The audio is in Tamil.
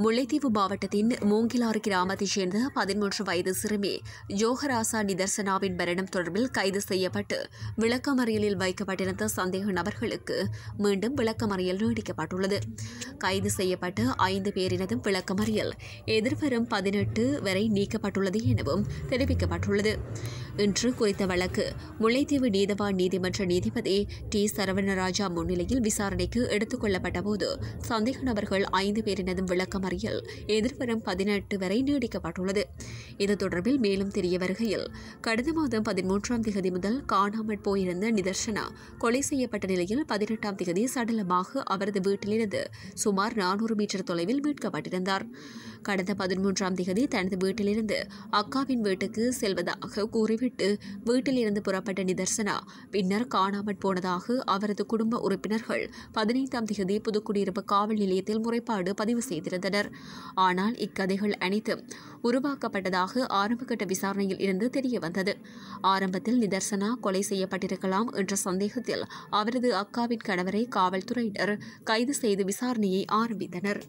முல்லைத்தீவு மாவட்டத்தின் மூங்கிலாறு கிராமத்தைச் சேர்ந்த பதிமூன்று வயது சிறுமி ஜோகராசா நிதர்சனாவின் மரணம் தொடர்பில் கைது செய்யப்பட்டு விளக்கமறியலில் வைக்கப்பட்டிருந்த சந்தேக நபர்களுக்கு மீண்டும் விளக்கமறியல் நீடிக்கப்பட்டுள்ளது கைது செய்யப்பட்டு ஐந்து பேரினதும் விளக்கமறியல் எதிர்வரும் பதினெட்டு வரை நீக்கப்பட்டுள்ளது எனவும் தெரிவிக்கப்பட்டுள்ளது இன்று குறித்த வழக்கு முல்லைத்தீவு நீதவான் நீதிமன்ற நீதிபதி டி சரவணராஜா முன்னிலையில் விசாரணைக்கு எடுத்துக் கொள்ளப்பட்டபோது சந்தேக நபர்கள் ஐந்து பேரினதும் விளக்கமறியல் எதிர்வரும் பதினெட்டு வரை நீடிக்கப்பட்டுள்ளது இது தொடர்பில் மேலும் தெரிய வருகையில் கடந்த மாதம் பதிமூன்றாம் தேதி முதல் காணாமற் போயிருந்த நிதர்ஷனா கொலை செய்யப்பட்ட நிலையில் பதினெட்டாம் தேதி சடலமாக அவரது வீட்டிலிருந்து சுமார் நானூறு மீட்டர் தொலைவில் மீட்கப்பட்டிருந்தார் கடந்த பதிமூன்றாம் தேதி தனது வீட்டிலிருந்து அக்காவின் வீட்டுக்கு செல்வதாக கூறி விட்டு வீட்டிலிருந்து புறப்பட்ட நிதர்சனா பின்னர் காணாமற் போனதாக அவரது குடும்ப உறுப்பினர்கள் பதினைந்தாம் தேதி புதுக்குடியிருப்பு காவல் நிலையத்தில் முறைப்பாடு பதிவு செய்திருந்தனர் ஆனால் இக்கதைகள் அனைத்தும் உருவாக்கப்பட்டதாக ஆரம்பகட்ட விசாரணையில் இருந்து தெரிய வந்தது ஆரம்பத்தில் நிதர்சனா கொலை செய்யப்பட்டிருக்கலாம் என்ற சந்தேகத்தில் அவரது அக்காவின் கணவரை காவல்துறையினர் கைது செய்து விசாரணையை ஆரம்பித்தனர்